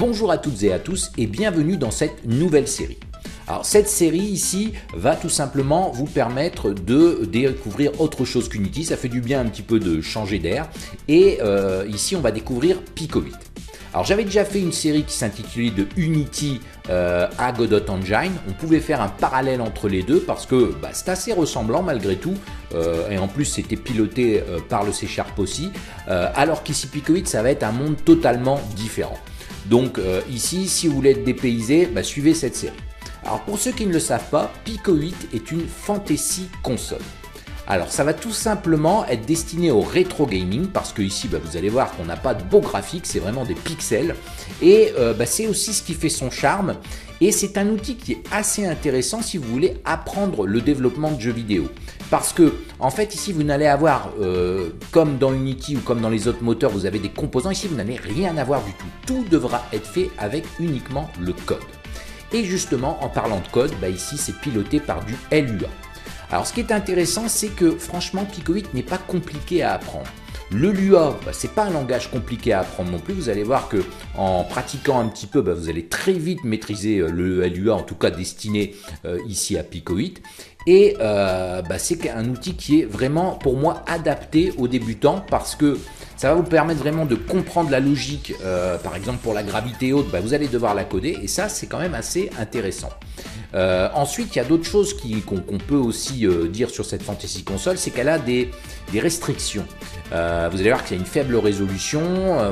Bonjour à toutes et à tous et bienvenue dans cette nouvelle série. Alors cette série ici va tout simplement vous permettre de découvrir autre chose qu'Unity, ça fait du bien un petit peu de changer d'air et euh, ici on va découvrir Picovit. Alors j'avais déjà fait une série qui s'intitulait de Unity à euh, Godot Engine. On pouvait faire un parallèle entre les deux parce que bah, c'est assez ressemblant malgré tout. Euh, et en plus c'était piloté par le C Sharp aussi. alors qu'ici PicoVid ça va être un monde totalement différent. Donc euh, ici, si vous voulez être dépaysé, bah, suivez cette série. Alors pour ceux qui ne le savent pas, Pico 8 est une fantasy console. Alors ça va tout simplement être destiné au rétro gaming parce que ici bah, vous allez voir qu'on n'a pas de beaux graphiques, c'est vraiment des pixels et euh, bah, c'est aussi ce qui fait son charme et c'est un outil qui est assez intéressant si vous voulez apprendre le développement de jeux vidéo parce que en fait ici vous n'allez avoir, euh, comme dans Unity ou comme dans les autres moteurs, vous avez des composants, ici vous n'allez rien avoir du tout. Tout devra être fait avec uniquement le code. Et justement en parlant de code, bah, ici c'est piloté par du LUA. Alors ce qui est intéressant c'est que franchement Picoit n'est pas compliqué à apprendre. Le Lua, ce bah, c'est pas un langage compliqué à apprendre non plus. Vous allez voir que en pratiquant un petit peu, bah, vous allez très vite maîtriser euh, le Lua, en tout cas destiné euh, ici à Picoit. Et euh, bah, c'est un outil qui est vraiment pour moi adapté aux débutants parce que ça va vous permettre vraiment de comprendre la logique. Euh, par exemple, pour la gravité haute, bah, vous allez devoir la coder et ça, c'est quand même assez intéressant. Euh, ensuite, il y a d'autres choses qu'on peut aussi dire sur cette Fantasy Console, c'est qu'elle a des, restrictions. vous allez voir qu'il y a une faible résolution,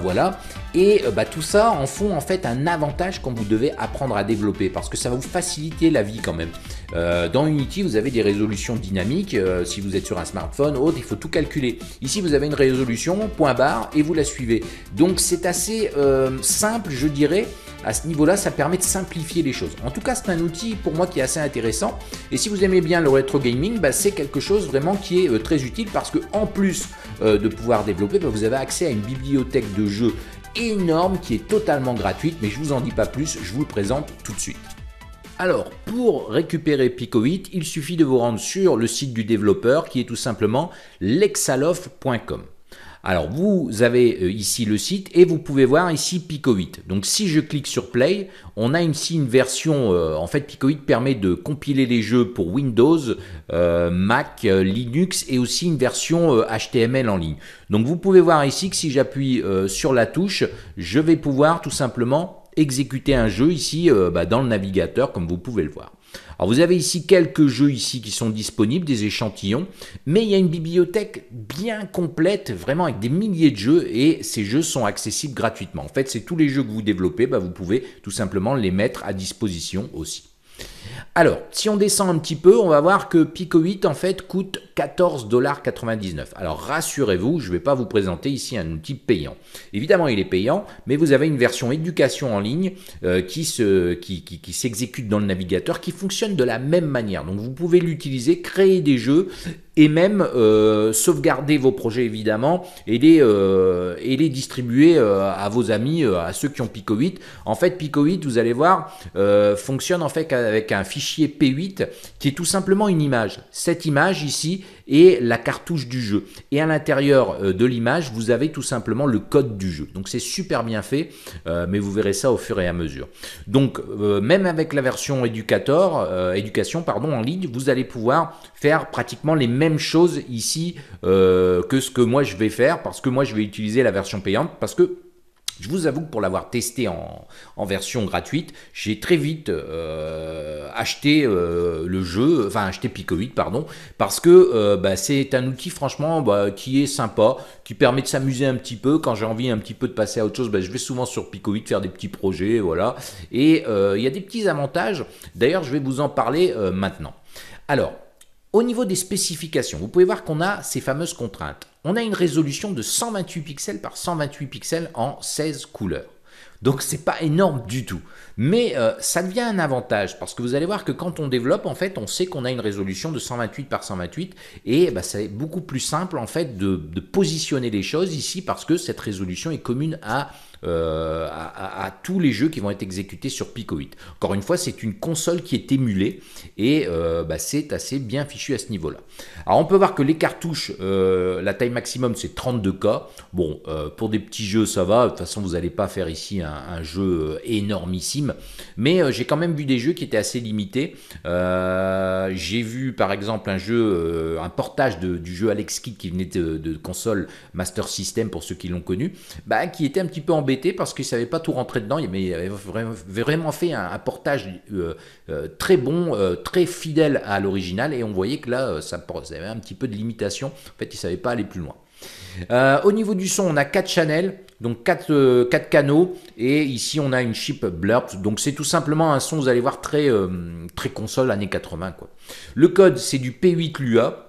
voilà. Et bah, tout ça en font en fait un avantage quand vous devez apprendre à développer parce que ça va vous faciliter la vie quand même. Euh, dans Unity, vous avez des résolutions dynamiques. Euh, si vous êtes sur un smartphone, autre, il faut tout calculer. Ici, vous avez une résolution, point barre, et vous la suivez. Donc c'est assez euh, simple, je dirais. À ce niveau-là, ça permet de simplifier les choses. En tout cas, c'est un outil pour moi qui est assez intéressant. Et si vous aimez bien le rétro gaming, bah, c'est quelque chose vraiment qui est très utile parce que en plus de pouvoir développer, bah, vous avez accès à une bibliothèque de jeux énorme qui est totalement gratuite, mais je ne vous en dis pas plus, je vous le présente tout de suite. Alors, pour récupérer Pico8, il suffit de vous rendre sur le site du développeur qui est tout simplement lexalof.com. Alors, vous avez euh, ici le site et vous pouvez voir ici 8. Donc, si je clique sur Play, on a ici une version. Euh, en fait, Pico8 permet de compiler les jeux pour Windows, euh, Mac, Linux et aussi une version HTML en ligne. Donc, vous pouvez voir ici que si j'appuie sur la touche, je vais pouvoir tout simplement exécuter un jeu ici euh, bah, dans le navigateur comme vous pouvez le voir. Alors vous avez ici quelques jeux ici qui sont disponibles, des échantillons, mais il y a une bibliothèque bien complète, vraiment avec des milliers de jeux, et ces jeux sont accessibles gratuitement. En fait, c'est tous les jeux que vous développez, bah, vous pouvez tout simplement les mettre à disposition aussi. Alors, si on descend un petit peu, on va voir que Pico 8 en fait coûte 14,99$. Alors rassurez-vous, je ne vais pas vous présenter ici un outil payant. Évidemment, il est payant, mais vous avez une version éducation en ligne euh, qui s'exécute qui, dans le navigateur, qui fonctionne de la même manière. Donc vous pouvez l'utiliser, créer des jeux et même euh, sauvegarder vos projets évidemment et les, euh, et les distribuer euh, à vos amis, à ceux qui ont Pico 8. En fait, Pico 8, vous allez voir, fonctionne en fait avec un fichier P8 qui est tout simplement une image. Cette image ici et la cartouche du jeu. Et à l'intérieur euh, de l'image, vous avez tout simplement le code du jeu. Donc c'est super bien fait, euh, mais vous verrez ça au fur et à mesure. Donc euh, même avec la version éducateur, éducation pardon, en ligne, vous allez pouvoir faire pratiquement les mêmes choses ici que ce que moi je vais faire, parce que moi je vais utiliser la version payante, parce que je vous avoue que pour l'avoir testé en, version gratuite, j'ai très vite euh, acheté euh, le jeu, enfin acheté Pico 8, pardon, parce que euh, bah, c'est un outil franchement bah, qui est sympa, qui permet de s'amuser un petit peu. Quand j'ai envie un petit peu de passer à autre chose, bah, je vais souvent sur Pico 8 faire des petits projets, voilà. Et il y a des petits avantages. D'ailleurs, je vais vous en parler maintenant. Alors, au niveau des spécifications, vous pouvez voir qu'on a ces fameuses contraintes. On a une résolution de 128 pixels par 128 pixels en 16 couleurs. Donc c'est pas énorme du tout. Mais euh, ça devient un avantage parce que vous allez voir que quand on développe, en fait, on sait qu'on a une résolution de 128 par 128 et bah, c'est beaucoup plus simple en fait de, positionner les choses ici parce que cette résolution est commune à, euh, à, tous les jeux qui vont être exécutés sur Pico 8. Encore une fois, c'est une console qui est émulée et euh, bah, c'est assez bien fichu à ce niveau-là. Alors on peut voir que les cartouches, la taille maximum c'est 32K. Bon, pour des petits jeux ça va, de toute façon vous n'allez pas faire ici un, un jeu énormissime mais euh, j'ai quand même vu des jeux qui étaient assez limités. Euh, j'ai vu par exemple un jeu, euh, un portage du jeu Alex Kidd qui venait de, console Master System pour ceux qui l'ont connu, bah, qui était un petit peu embêté parce qu'il ne savait pas tout rentrer dedans. Mais il avait vraiment fait un, portage très bon, très fidèle à l'original et on voyait que là, ça, ça avait un petit peu de limitation. En fait, il ne savait pas aller plus loin. Euh, au niveau du son, on a 4 channels, donc 4, euh, canaux, et ici on a une chip blurb. donc c'est tout simplement un son, vous allez voir, très, euh, console années 80. Quoi. Le code, c'est du P8 Lua.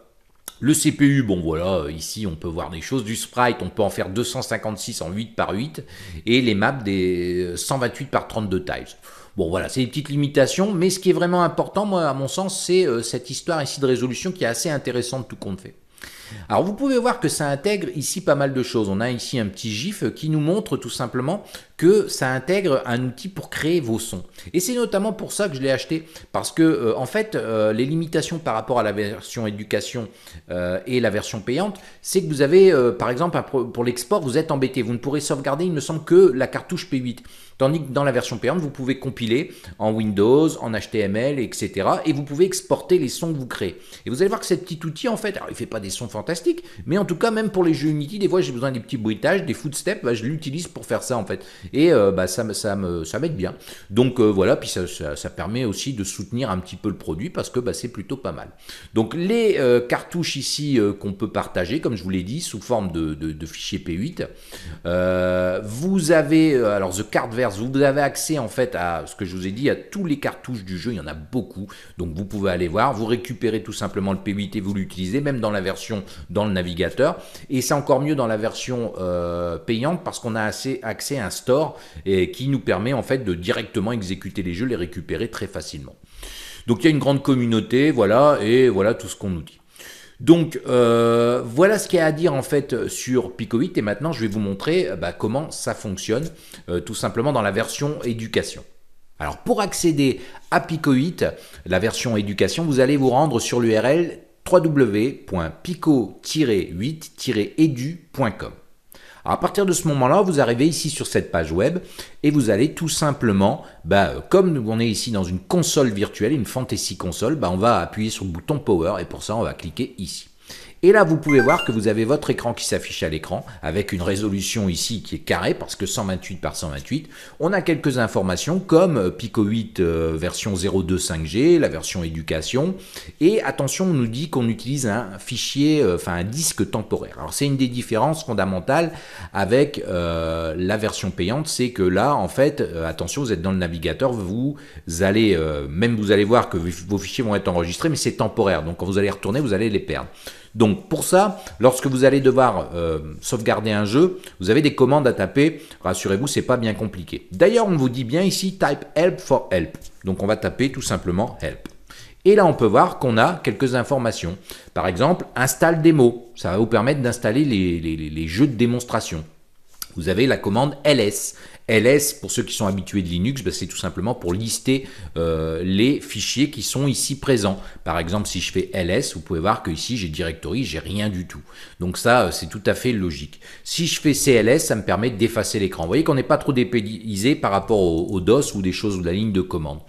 Le CPU, bon voilà, ici on peut voir des choses, du sprite, on peut en faire 256 en 8 par 8, et les maps des 128 par 32 tiles. Bon voilà, c'est des petites limitations, mais ce qui est vraiment important, moi, à mon sens, c'est cette histoire ici de résolution qui est assez intéressante tout compte fait. Alors vous pouvez voir que ça intègre ici pas mal de choses. On a ici un petit gif qui nous montre tout simplement que ça intègre un outil pour créer vos sons. Et c'est notamment pour ça que je l'ai acheté, parce que euh, en fait, euh, les limitations par rapport à la version éducation euh, et la version payante, c'est que vous avez, par exemple, pour l'export, vous êtes embêté, vous ne pourrez sauvegarder, il me semble, que la cartouche P8. Tandis que dans la version payante, vous pouvez compiler en Windows, en HTML, etc. Et vous pouvez exporter les sons que vous créez. Et vous allez voir que ce petit outil, en fait, alors il ne fait pas des sons fantastique, Mais en tout cas, même pour les jeux Unity, des fois j'ai besoin des petits bruitages, des footsteps, bah, je l'utilise pour faire ça en fait. Et euh, bah, ça, ça, me, ça m'aide bien. Donc euh, voilà, puis ça, permet aussi de soutenir un petit peu le produit parce que bah, c'est plutôt pas mal. Donc les euh, cartouches ici qu'on peut partager, comme je vous l'ai dit, sous forme de, de, de fichier P8, vous avez, alors The Cardverse, vous avez accès en fait à ce que je vous ai dit, à tous les cartouches du jeu, il y en a beaucoup. Donc vous pouvez aller voir, vous récupérez tout simplement le P8 et vous l'utilisez, même dans la version dans le navigateur. Et c'est encore mieux dans la version euh, payante parce qu'on a assez accès à un store et, qui nous permet en fait de directement exécuter les jeux, les récupérer très facilement. Donc il y a une grande communauté, voilà, et voilà tout ce qu'on nous dit. Donc euh, voilà ce qu'il y a à dire en fait sur Pico et maintenant je vais vous montrer euh, bah, comment ça fonctionne tout simplement dans la version éducation. Alors pour accéder à Pico la version éducation, vous allez vous rendre sur l'URL www.pico-8-edu.com. À partir de ce moment-là, vous arrivez ici sur cette page web et vous allez tout simplement, bah, euh, comme on est ici dans une console virtuelle, une fantasy console, bah, on va appuyer sur le bouton Power et pour ça, on va cliquer ici. Et là, vous pouvez voir que vous avez votre écran qui s'affiche à l'écran avec une résolution ici qui est carrée parce que 128 par 128. On a quelques informations comme euh, Pico 8 euh, version 025 g la version éducation. Et attention, on nous dit qu'on utilise un fichier, euh, enfin un disque temporaire. Alors c'est une des différences fondamentales avec la version payante, c'est que là, en fait, attention, vous êtes dans le navigateur, vous allez, même vous allez voir que vos fichiers vont être enregistrés, mais c'est temporaire. Donc quand vous allez retourner, vous allez les perdre. Donc pour ça, lorsque vous allez devoir euh, sauvegarder un jeu, vous avez des commandes à taper. Rassurez-vous, ce n'est pas bien compliqué. D'ailleurs, on vous dit bien ici type help for help. Donc on va taper tout simplement help. Et là, on peut voir qu'on a quelques informations. Par exemple, install démo. Ça va vous permettre d'installer les jeux de démonstration vous avez la commande ls. LS, pour ceux qui sont habitués de Linux, ben, c'est tout simplement pour lister euh, les fichiers qui sont ici présents. Par exemple, si je fais LS, vous pouvez voir que ici j'ai directory, j'ai rien du tout. Donc ça, euh, c'est tout à fait logique. Si je fais CLS, ça me permet d'effacer l'écran. Vous voyez qu'on n'est pas trop dépédisé par rapport au, DOS ou des choses ou la ligne de commande.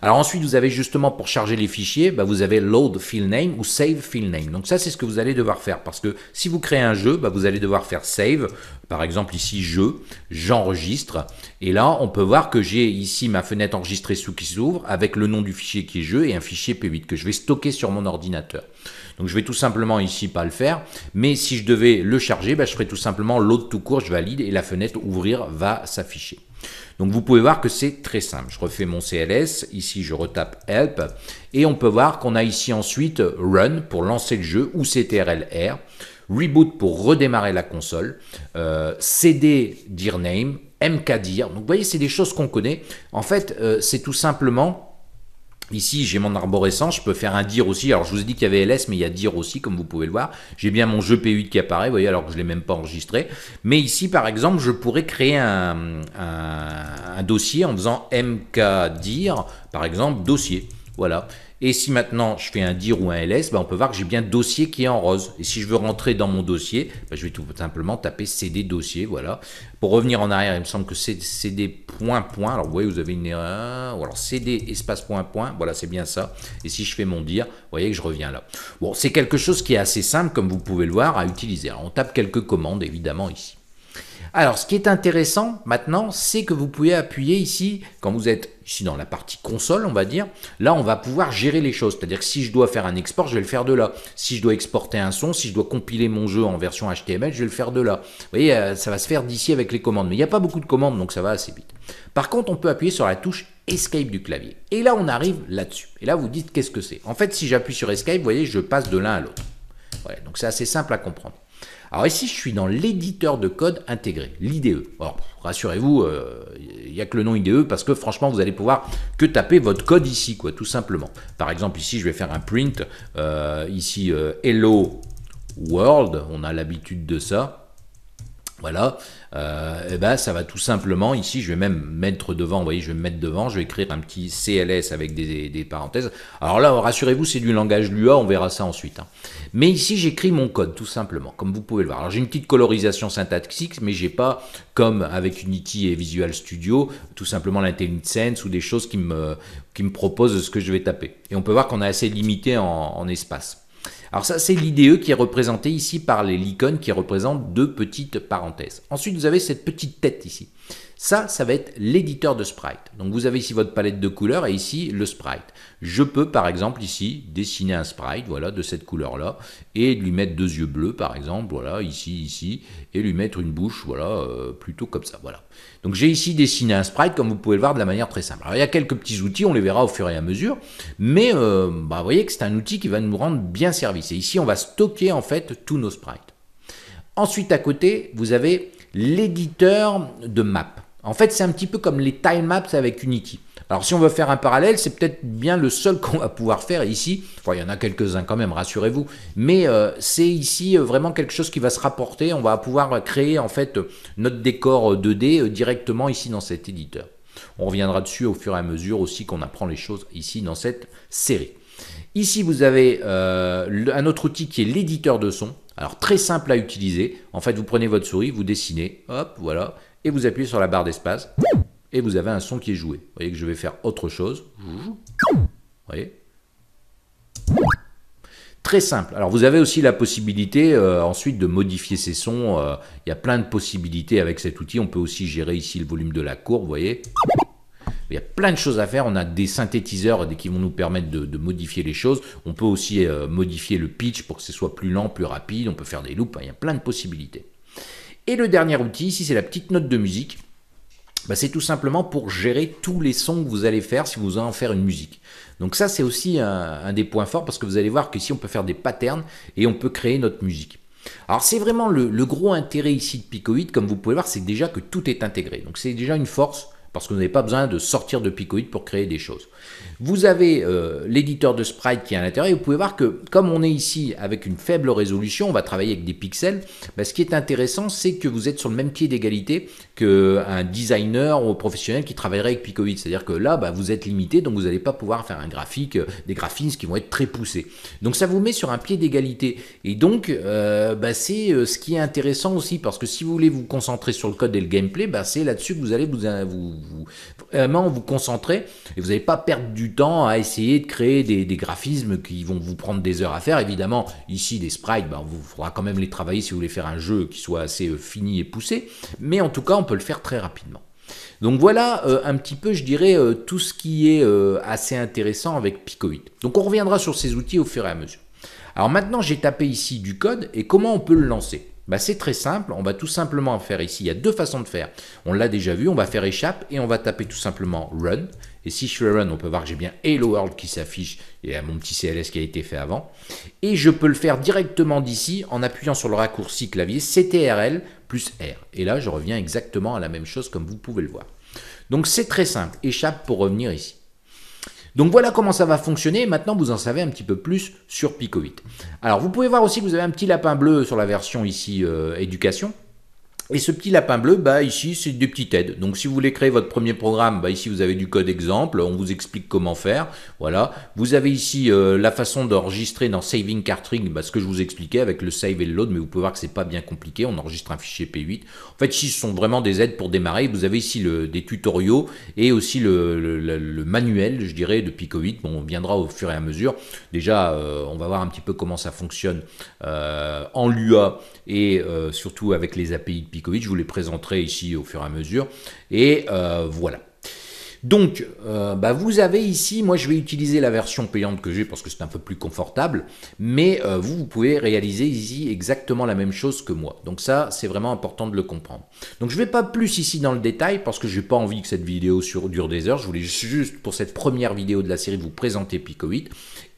Alors ensuite, vous avez justement pour charger les fichiers, ben, vous avez load fill name ou save fill name. Donc ça, c'est ce que vous allez devoir faire parce que si vous créez un jeu, ben, vous allez devoir faire save. Par exemple, ici, jeu, j'enregistre et là, on peut voir que j'ai ici ma fenêtre enregistrée sous qui s'ouvre avec le nom du fichier qui est jeu et un fichier P8 que je vais stocker sur mon ordinateur. Donc je vais tout simplement ici pas le faire, mais si je devais le charger, ben, je ferai tout simplement l'autre tout court, je valide et la fenêtre ouvrir va s'afficher. Donc vous pouvez voir que c'est très simple. Je refais mon CLS, ici je retape help et on peut voir qu'on a ici ensuite run pour lancer le jeu ou CTRL-R, reboot pour redémarrer la console, euh, CD dir name MKDIR, Donc vous voyez, c'est des choses qu'on connaît. En fait, euh, c'est tout simplement... Ici, j'ai mon arborescence, je peux faire un dir aussi. Alors, je vous ai dit qu'il y avait LS, mais il y a dir aussi, comme vous pouvez le voir. J'ai bien mon jeu P8 qui apparaît, vous voyez, alors que je ne l'ai même pas enregistré. Mais ici, par exemple, je pourrais créer un, un dossier en faisant mkdir, par exemple, dossier. Voilà. Et si maintenant je fais un dir ou un ls, ben on peut voir que j'ai bien dossier qui est en rose. Et si je veux rentrer dans mon dossier, ben je vais tout simplement taper cd dossier, voilà. Pour revenir en arrière, il me semble que c'est cd point point. Alors vous voyez, vous avez une erreur. alors cd espace point point. Voilà, c'est bien ça. Et si je fais mon dir, vous voyez que je reviens là. Bon, c'est quelque chose qui est assez simple, comme vous pouvez le voir, à utiliser. on tape quelques commandes évidemment ici. Alors, ce qui est intéressant maintenant, c'est que vous pouvez appuyer ici, quand vous êtes ici dans la partie console, on va dire, là, on va pouvoir gérer les choses. C'est-à-dire que si je dois faire un export, je vais le faire de là. Si je dois exporter un son, si je dois compiler mon jeu en version HTML, je vais le faire de là. Vous voyez, euh, ça va se faire d'ici avec les commandes. Mais il n'y a pas beaucoup de commandes, donc ça va assez vite. Par contre, on peut appuyer sur la touche Escape du clavier. Et là, on arrive là-dessus. Et là, vous dites qu'est-ce que c'est. En fait, si j'appuie sur Escape, vous voyez, je passe de l'un à l'autre. donc c'est assez simple à comprendre. Alors ici, je suis dans l'éditeur de code intégré, l'IDE. Alors, rassurez-vous, il euh, n'y a que le nom IDE parce que franchement, vous allez pouvoir que taper votre code ici, quoi, tout simplement. Par exemple, ici, je vais faire un print, euh, ici, euh, Hello World, on a l'habitude de ça. Voilà, et euh, eh ben ça va tout simplement, ici je vais même mettre devant, vous voyez, je vais mettre devant, je vais écrire un petit CLS avec des, des parenthèses. Alors là, rassurez-vous, c'est du langage Lua, on verra ça ensuite. Hein. Mais ici, j'écris mon code, tout simplement, comme vous pouvez le voir. Alors j'ai une petite colorisation syntaxique, mais j'ai pas, comme avec Unity et Visual Studio, tout simplement Sense ou des choses qui me, qui me proposent ce que je vais taper. Et on peut voir qu'on est assez limité en espace. Alors ça, c'est l'IDE qui est représentée ici par les icônes qui représentent deux petites parenthèses. Ensuite, vous avez cette petite tête ici. Ça, ça va être l'éditeur de sprite. Donc vous avez ici votre palette de couleurs et ici le sprite. Je peux par exemple ici dessiner un sprite voilà, de cette couleur-là et lui mettre deux yeux bleus par exemple, voilà, ici, ici, et lui mettre une bouche, voilà, euh, plutôt comme ça, voilà. Donc j'ai ici dessiné un sprite comme vous pouvez le voir de la manière très simple. Alors il y a quelques petits outils, on les verra au fur et à mesure, mais euh, bah, vous voyez que c'est un outil qui va nous rendre bien service. Et ici on va stocker en fait tous nos sprites. Ensuite à côté, vous avez l'éditeur de map. En fait, c'est un petit peu comme les time maps avec Unity. Alors si on veut faire un parallèle, c'est peut-être bien le seul qu'on va pouvoir faire ici. il y en a quelques-uns quand même, rassurez-vous. Mais euh, c'est ici euh, vraiment quelque chose qui va se rapporter. On va pouvoir créer en fait notre décor 2D euh, directement ici dans cet éditeur. On reviendra dessus au fur et à mesure aussi qu'on apprend les choses ici dans cette série. Ici, vous avez euh, un autre outil qui est l'éditeur de son. Alors très simple à utiliser. En fait, vous prenez votre souris, vous dessinez, hop, voilà, et vous appuyez sur la barre d'espace, et vous avez un son qui est joué. Vous voyez que je vais faire autre chose. Vous voyez Très simple. Alors vous avez aussi la possibilité euh, ensuite de modifier ces sons. Euh, il y a plein de possibilités avec cet outil. On peut aussi gérer ici le volume de la courbe, vous voyez il y a plein de choses à faire. On a des synthétiseurs qui vont nous permettre de, modifier les choses. On peut aussi euh, modifier le pitch pour que ce soit plus lent, plus rapide. On peut faire des loops. Il y a plein de possibilités. Et le dernier outil, ici, c'est la petite note de musique. Bah, c'est tout simplement pour gérer tous les sons que vous allez faire si vous en faire une musique. Donc ça, c'est aussi un, des points forts parce que vous allez voir qu'ici, on peut faire des patterns et on peut créer notre musique. Alors c'est vraiment le, gros intérêt ici de Picoid, comme vous pouvez voir, c'est déjà que tout est intégré. Donc c'est déjà une force parce que vous n'avez pas besoin de sortir de Picoid pour créer des choses. Vous avez euh, l'éditeur de sprite qui est à l'intérieur vous pouvez voir que comme on est ici avec une faible résolution, on va travailler avec des pixels, bah, ce qui est intéressant c'est que vous êtes sur le même pied d'égalité qu'un designer ou un professionnel qui travaillerait avec Picoid. C'est-à-dire que là bah, vous êtes limité donc vous n'allez pas pouvoir faire un graphique, euh, des graphismes qui vont être très poussés. Donc ça vous met sur un pied d'égalité et donc euh, bah, c'est ce qui est intéressant aussi parce que si vous voulez vous concentrer sur le code et le gameplay, c'est là-dessus que vous allez vous vous, vraiment vous concentrer et vous n'allez pas perdre du temps à essayer de créer des, graphismes qui vont vous prendre des heures à faire. Évidemment, ici, des sprites, ben, vous faudra quand même les travailler si vous voulez faire un jeu qui soit assez euh, fini et poussé, mais en tout cas, on peut le faire très rapidement. Donc voilà euh, un petit peu, je dirais, euh, tout ce qui est assez intéressant avec Picoit. Donc on reviendra sur ces outils au fur et à mesure. Alors maintenant, j'ai tapé ici du code et comment on peut le lancer bah, c'est très simple, on va tout simplement faire ici, il y a deux façons de faire. On l'a déjà vu, on va faire échappe et on va taper tout simplement run. Et si je fais run, on peut voir que j'ai bien Hello World qui s'affiche et à mon petit CLS qui a été fait avant. Et je peux le faire directement d'ici en appuyant sur le raccourci clavier CTRL plus R. Et là, je reviens exactement à la même chose comme vous pouvez le voir. Donc c'est très simple, échappe pour revenir ici. Donc voilà comment ça va fonctionner. Maintenant, vous en savez un petit peu plus sur Picovit. Alors, vous pouvez voir aussi que vous avez un petit lapin bleu sur la version ici euh, éducation. Et ce petit lapin bleu, bah ici, c'est des petites aides. Donc si vous voulez créer votre premier programme, bah ici vous avez du code exemple, on vous explique comment faire. Voilà. Vous avez ici euh, la façon d'enregistrer dans Saving Cartring, bah, ce que je vous expliquais avec le save et le load, mais vous pouvez voir que c'est pas bien compliqué. On enregistre un fichier P8. En fait, ici, ce sont vraiment des aides pour démarrer. Vous avez ici des tutoriaux et aussi le, manuel, je dirais, de Pico 8. on viendra au fur et à mesure. Déjà, euh, on va voir un petit peu comment ça fonctionne euh, en Lua et surtout avec les API de Pico je vous les présenterai ici au fur et à mesure. Et euh, voilà. Donc, euh, bah, vous avez ici, moi je vais utiliser la version payante que j'ai parce que c'est un peu plus confortable, mais euh, vous, vous pouvez réaliser ici exactement la même chose que moi. Donc ça, c'est vraiment important de le comprendre. Donc je ne vais pas plus ici dans le détail parce que je n'ai pas envie que cette vidéo dure des heures. Je voulais juste pour cette première vidéo de la série vous présenter Picoit.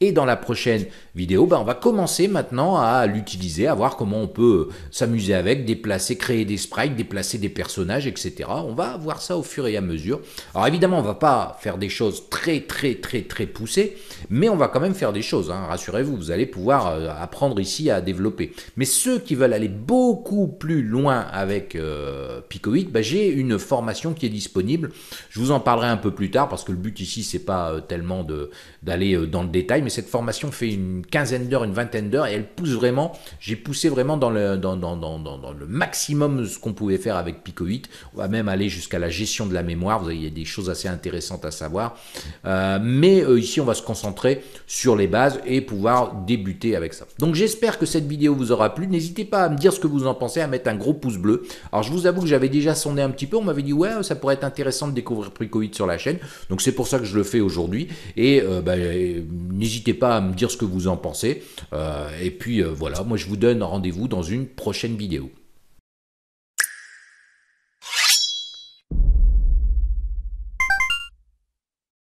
Et dans la prochaine vidéo, ben, on va commencer maintenant à l'utiliser, à voir comment on peut euh, s'amuser avec, déplacer, créer des sprites, déplacer des personnages, etc. On va voir ça au fur et à mesure. Alors évidemment, on ne va pas faire des choses très très très très poussées, mais on va quand même faire des choses. Hein. Rassurez-vous, vous allez pouvoir euh, apprendre ici à développer. Mais ceux qui veulent aller beaucoup plus loin avec euh, ben, j'ai une formation qui est disponible. Je vous en parlerai un peu plus tard parce que le but ici, ce n'est pas euh, tellement d'aller dans le détail, mais cette formation fait une quinzaine d'heures, une vingtaine d'heures, et elle pousse vraiment, j'ai poussé vraiment dans le, dans, maximum ce qu'on pouvait faire avec Pico 8. On va même aller jusqu'à la gestion de la mémoire, il y a des choses assez intéressantes à savoir. Euh, mais euh, ici, on va se concentrer sur les bases et pouvoir débuter avec ça. Donc j'espère que cette vidéo vous aura plu. N'hésitez pas à me dire ce que vous en pensez, à mettre un gros pouce bleu. Alors je vous avoue que j'avais déjà sondé un petit peu, on m'avait dit ouais, ça pourrait être intéressant de découvrir Pico 8 sur la chaîne. Donc c'est pour ça que je le fais aujourd'hui. Et euh, bah, n'hésitez N'hésitez pas à me dire ce que vous en pensez. Euh, et puis euh, voilà, moi je vous donne rendez-vous dans une prochaine vidéo.